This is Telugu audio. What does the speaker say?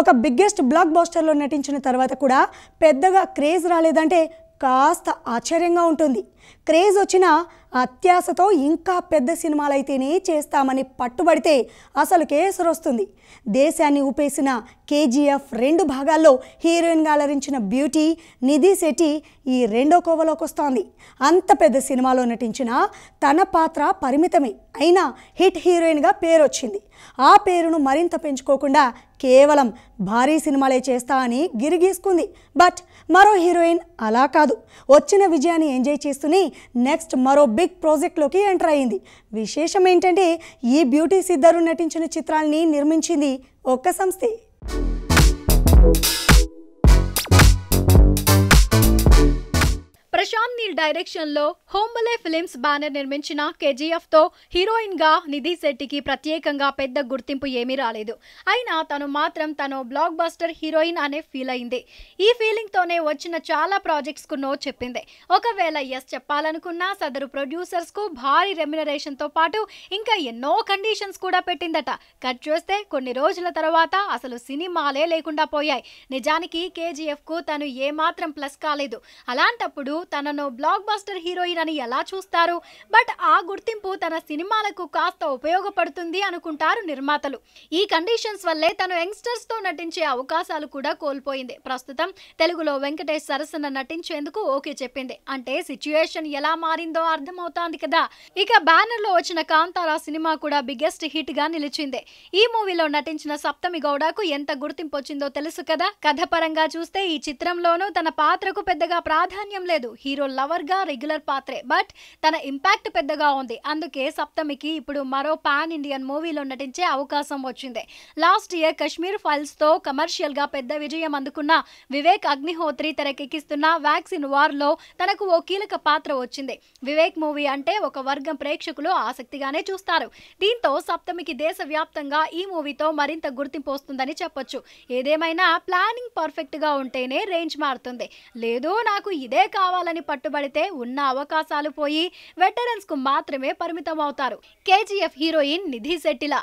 ఒక బిగ్గెస్ట్ బ్లాక్ బాస్టర్లో నటించిన తర్వాత కూడా పెద్దగా క్రేజ్ రాలేదంటే కాస్త ఆశ్చర్యంగా ఉంటుంది క్రేజ్ వచ్చిన అత్యాశతో ఇంకా పెద్ద సినిమాలైతేనే చేస్తామని పట్టుబడితే అసలు కేసరు వస్తుంది దేశాన్ని ఊపేసిన కేజీఎఫ్ రెండు భాగాల్లో హీరోయిన్గా అలరించిన బ్యూటీ నిధి శెట్టి ఈ రెండో కోవలోకి వస్తోంది అంత పెద్ద సినిమాలో నటించిన తన పాత్ర పరిమితమే అయినా హిట్ హీరోయిన్గా పేరు వచ్చింది ఆ పేరును మరింత పెంచుకోకుండా కేవలం భారీ సినిమాలే చేస్తా అని గిరిగీసుకుంది బట్ మరో హీరోయిన్ అలా కాదు వచ్చిన విజయాన్ని ఎంజాయ్ చేస్తూనే కానీ నెక్స్ట్ మరో బిగ్ ప్రాజెక్ట్లోకి ఎంటర్ అయింది విశేషం ఏంటంటే ఈ బ్యూటీస్ ఇద్దరు నటించిన చిత్రాల్ని నిర్మించింది ఒక్క సంస్థే సునీల్ డైరెక్షన్ లో హోంబలే ఫిలిమ్స్ బ్యానర్ నిర్మించిన కేజీఎఫ్ తో హీరోయిన్ గా నిధి శెట్టికి ప్రత్యేకంగా పెద్ద గుర్తింపు ఏమీ రాలేదు అయినా తను మాత్రం తను బ్లాక్ బస్టర్ హీరోయిన్ అనే ఫీల్ అయింది ఈ ఫీలింగ్ తోనే వచ్చిన చాలా ప్రాజెక్ట్స్ కు నో చెప్పింది ఒకవేళ ఎస్ చెప్పాలనుకున్నా సదరు ప్రొడ్యూసర్స్ కు భారీ రెమ్యునరేషన్ తో పాటు ఇంకా ఎన్నో కండిషన్స్ కూడా పెట్టిందట కట్ చూస్తే కొన్ని రోజుల తర్వాత అసలు సినిమాలే లేకుండా పోయాయి నిజానికి కేజీఎఫ్ కు తను ఏమాత్రం ప్లస్ కాలేదు అలాంటప్పుడు తనను బ్లాక్ బస్టర్ హీరోయిన్ అని ఎలా చూస్తారు బట్ ఆ గుర్తింపు తన సినిమాలకు కాస్త ఉపయోగపడుతుంది అనుకుంటారు నిర్మాతలు ఈ కండిషన్స్ వల్లే తను యంగ్స్టర్స్తో నటించే అవకాశాలు కూడా కోల్పోయింది ప్రస్తుతం తెలుగులో వెంకటేష్ సరసన నటించేందుకు ఓకే చెప్పింది అంటే సిచ్యుయేషన్ ఎలా మారిందో అర్థమవుతోంది కదా ఇక బ్యానర్లో వచ్చిన కాంతారా సినిమా కూడా బిగ్గెస్ట్ హిట్ గా నిలిచింది ఈ మూవీలో నటించిన సప్తమి గౌడకు ఎంత గుర్తింపు వచ్చిందో తెలుసు కదా కథపరంగా చూస్తే ఈ చిత్రంలోనూ తన పాత్రకు పెద్దగా ప్రాధాన్యం లేదు హీరో గా రెగ్యులర్ పాత్రే బట్ తన ఇంపాక్ట్ పెద్దగా ఉంది అందుకే సప్తమికి ఇప్పుడు మరో పాన్ ఇండియన్ మూవీలో నటించే అవకాశం వచ్చింది లాస్ట్ ఇయర్ కశ్మీర్ ఫైల్స్తో కమర్షియల్గా పెద్ద విజయం అందుకున్న వివేక్ అగ్నిహోత్రి తెరకెక్కిస్తున్న వ్యాక్సిన్ వార్లో తనకు ఓ కీలక పాత్ర వచ్చింది వివేక్ మూవీ అంటే ఒక వర్గం ప్రేక్షకులు ఆసక్తిగానే చూస్తారు దీంతో సప్తమికి దేశవ్యాప్తంగా ఈ మూవీతో మరింత గుర్తింపు వస్తుందని చెప్పొచ్చు ఏదేమైనా ప్లానింగ్ పర్ఫెక్ట్ గా ఉంటేనే రేంజ్ మారుతుంది లేదు నాకు ఇదే కావాలని పట్టు పట్టుబడితే ఉన్న అవకాశాలు పోయి వెటరన్స్ కు మాత్రమే పరిమితం అవుతారు కేజీఎఫ్ హీరోయిన్ నిధి శెట్టిలా